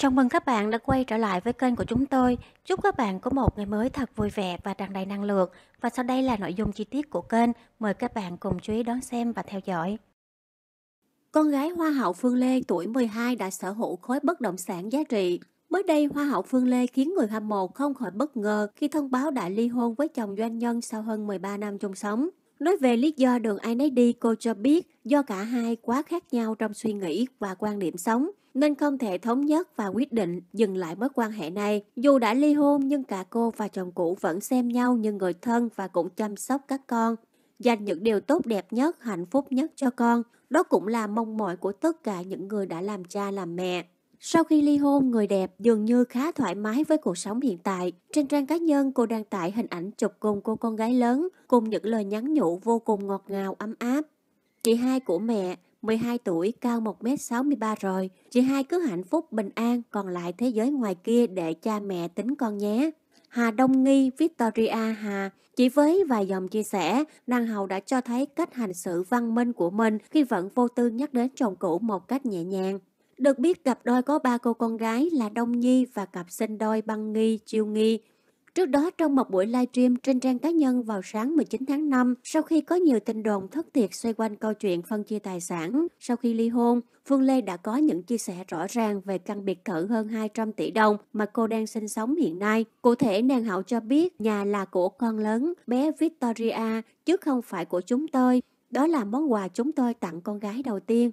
Chào mừng các bạn đã quay trở lại với kênh của chúng tôi. Chúc các bạn có một ngày mới thật vui vẻ và tràn đầy năng lượng. Và sau đây là nội dung chi tiết của kênh. Mời các bạn cùng chú ý đón xem và theo dõi. Con gái Hoa hậu Phương Lê tuổi 12 đã sở hữu khối bất động sản giá trị. Mới đây, Hoa hậu Phương Lê khiến người hâm mộ không khỏi bất ngờ khi thông báo đã ly hôn với chồng doanh nhân sau hơn 13 năm chung sống. Nói về lý do đường ai nấy đi, cô cho biết do cả hai quá khác nhau trong suy nghĩ và quan điểm sống, nên không thể thống nhất và quyết định dừng lại mối quan hệ này. Dù đã ly hôn nhưng cả cô và chồng cũ vẫn xem nhau như người thân và cũng chăm sóc các con. Dành những điều tốt đẹp nhất, hạnh phúc nhất cho con, đó cũng là mong mỏi của tất cả những người đã làm cha làm mẹ. Sau khi ly hôn, người đẹp dường như khá thoải mái với cuộc sống hiện tại. Trên trang cá nhân, cô đăng tải hình ảnh chụp cùng cô con gái lớn, cùng những lời nhắn nhủ vô cùng ngọt ngào, ấm áp. Chị hai của mẹ, 12 tuổi, cao 1m63 rồi. Chị hai cứ hạnh phúc, bình an, còn lại thế giới ngoài kia để cha mẹ tính con nhé. Hà Đông Nghi, Victoria Hà, chỉ với vài dòng chia sẻ, nàng hậu đã cho thấy cách hành xử văn minh của mình khi vẫn vô tư nhắc đến chồng cũ một cách nhẹ nhàng. Được biết cặp đôi có ba cô con gái là Đông Nhi và cặp sinh đôi Băng Nghi, Chiêu Nghi. Trước đó trong một buổi livestream trên trang cá nhân vào sáng 19 tháng 5, sau khi có nhiều tin đồn thất thiệt xoay quanh câu chuyện phân chia tài sản, sau khi ly hôn, Phương Lê đã có những chia sẻ rõ ràng về căn biệt thự hơn 200 tỷ đồng mà cô đang sinh sống hiện nay. Cụ thể, nàng hậu cho biết nhà là của con lớn, bé Victoria, chứ không phải của chúng tôi. Đó là món quà chúng tôi tặng con gái đầu tiên.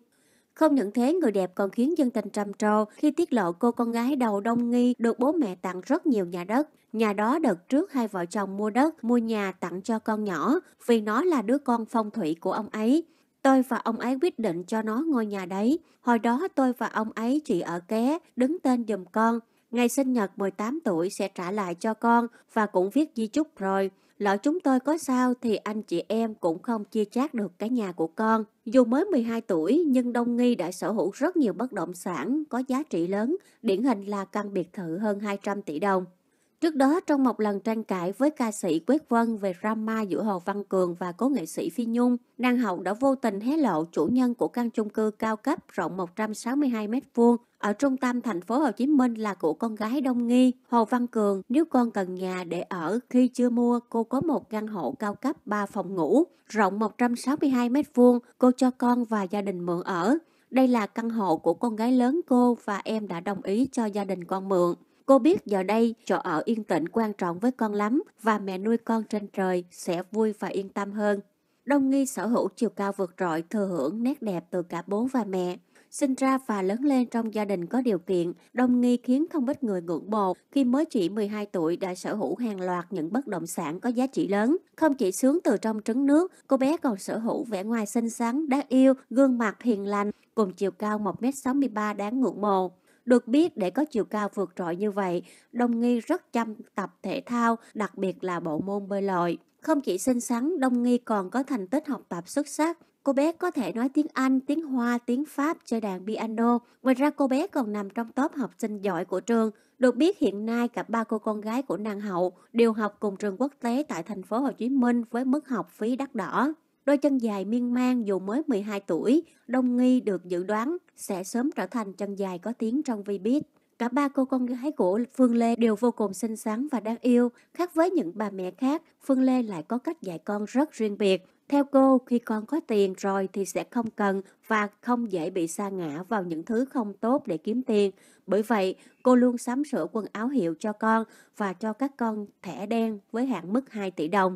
Không những thế, người đẹp còn khiến dân tình trầm trồ khi tiết lộ cô con gái đầu Đông Nghi được bố mẹ tặng rất nhiều nhà đất. Nhà đó đợt trước hai vợ chồng mua đất, mua nhà tặng cho con nhỏ vì nó là đứa con phong thủy của ông ấy. Tôi và ông ấy quyết định cho nó ngôi nhà đấy. Hồi đó tôi và ông ấy chỉ ở ké, đứng tên giùm con. Ngày sinh nhật 18 tuổi sẽ trả lại cho con và cũng viết di chúc rồi lỡ chúng tôi có sao thì anh chị em cũng không chia chác được cái nhà của con. Dù mới 12 tuổi nhưng Đông Nghi đã sở hữu rất nhiều bất động sản có giá trị lớn, điển hình là căn biệt thự hơn 200 tỷ đồng. Trước đó, trong một lần tranh cãi với ca sĩ Quế Vân về drama giữa Hồ Văn Cường và cố nghệ sĩ Phi Nhung, nàng hậu đã vô tình hé lộ chủ nhân của căn chung cư cao cấp rộng 162m2 ở trung tâm thành phố Hồ Chí Minh là của con gái Đông Nghi. Hồ Văn Cường, nếu con cần nhà để ở khi chưa mua, cô có một căn hộ cao cấp 3 phòng ngủ, rộng 162m2, cô cho con và gia đình mượn ở. Đây là căn hộ của con gái lớn cô và em đã đồng ý cho gia đình con mượn. Cô biết giờ đây chỗ ở yên tĩnh quan trọng với con lắm và mẹ nuôi con trên trời sẽ vui và yên tâm hơn. Đông Nghi sở hữu chiều cao vượt trội thừa hưởng nét đẹp từ cả bố và mẹ. Sinh ra và lớn lên trong gia đình có điều kiện, Đông Nghi khiến không ít người ngưỡng mộ khi mới chỉ 12 tuổi đã sở hữu hàng loạt những bất động sản có giá trị lớn. Không chỉ sướng từ trong trứng nước, cô bé còn sở hữu vẻ ngoài xinh xắn, đáng yêu, gương mặt hiền lành, cùng chiều cao 1m63 đáng ngưỡng mộ. Được biết để có chiều cao vượt trội như vậy, Đông Nghi rất chăm tập thể thao, đặc biệt là bộ môn bơi lội. Không chỉ xinh xắn, Đông Nghi còn có thành tích học tập xuất sắc. Cô bé có thể nói tiếng Anh, tiếng Hoa, tiếng Pháp, chơi đàn piano. Ngoài ra cô bé còn nằm trong top học sinh giỏi của trường. Được biết hiện nay cả ba cô con gái của nàng hậu đều học cùng trường quốc tế tại thành phố Hồ Chí Minh với mức học phí đắt đỏ. Đôi chân dài miên man dù mới 12 tuổi, Đông Nghi được dự đoán sẽ sớm trở thành chân dài có tiếng trong V-Beat. Cả ba cô con gái của Phương Lê đều vô cùng xinh xắn và đáng yêu. Khác với những bà mẹ khác, Phương Lê lại có cách dạy con rất riêng biệt. Theo cô, khi con có tiền rồi thì sẽ không cần và không dễ bị sa ngã vào những thứ không tốt để kiếm tiền. Bởi vậy, cô luôn sắm sửa quần áo hiệu cho con và cho các con thẻ đen với hạn mức 2 tỷ đồng.